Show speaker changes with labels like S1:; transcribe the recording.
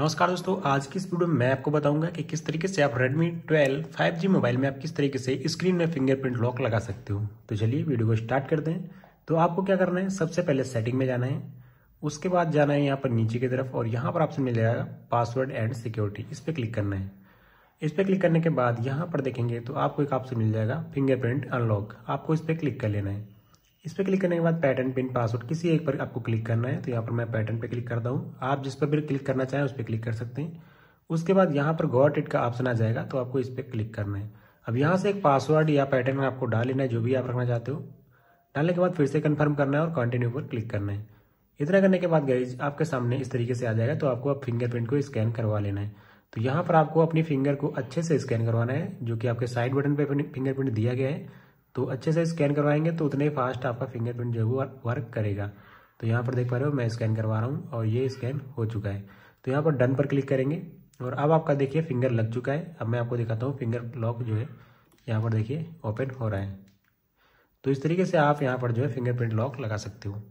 S1: नमस्कार दोस्तों आज की इस वीडियो में मैं आपको बताऊंगा कि किस तरीके से आप Redmi 12 5G मोबाइल में आप किस तरीके से स्क्रीन में फिंगरप्रिंट लॉक लगा सकते हो तो चलिए वीडियो को स्टार्ट करते हैं तो आपको क्या करना है सबसे पहले सेटिंग में जाना है उसके बाद जाना है यहाँ पर नीचे की तरफ और यहाँ पर आपसे मिल जाएगा पासवर्ड एंड सिक्योरिटी इस पर क्लिक करना है इस पर क्लिक करने के बाद यहाँ पर देखेंगे तो आपको एक आपसे मिल जाएगा फिंगरप्रिंट अनलॉक आपको इस पर क्लिक कर लेना है इस पर क्लिक करने के बाद पैटर्न पिन पासवर्ड किसी एक पर आपको क्लिक करना है तो यहाँ पर मैं पैटर्न पे क्लिक करता हूँ आप जिस पर भी क्लिक करना चाहें उस पर क्लिक कर सकते हैं उसके बाद यहाँ पर गॉट इट का ऑप्शन आ जाएगा तो आपको इस पर क्लिक करना है अब यहाँ से एक पासवर्ड या पैटर्न आपको डाल लेना है जो भी आप रखना चाहते हो डालने के बाद फिर से कन्फर्म करना है और कंटिन्यू पर क्लिक करना है इतना करने के बाद गाइज आपके सामने इस तरीके से आ जाएगा तो आपको अब फिंगरप्रिंट को स्कैन करवा लेना है तो यहाँ पर आपको अपनी फिंगर को अच्छे से स्कैन करवाना है जो कि आपके साइड बटन पर फिंगरप्रिंट दिया गया है तो अच्छे से स्कैन करवाएंगे तो उतने फास्ट आपका फिंगरप्रिंट जो है वर्क करेगा तो यहाँ पर देख पा रहे हो मैं स्कैन करवा रहा हूँ और ये स्कैन हो चुका है तो यहाँ पर डन पर क्लिक करेंगे और अब आपका देखिए फिंगर लग चुका है अब मैं आपको दिखाता हूँ फिंगर लॉक जो है यहाँ पर देखिए ओपन हो रहा है तो इस तरीके से आप यहाँ पर जो है फिंगरप्रिंट लॉक लगा सकते हो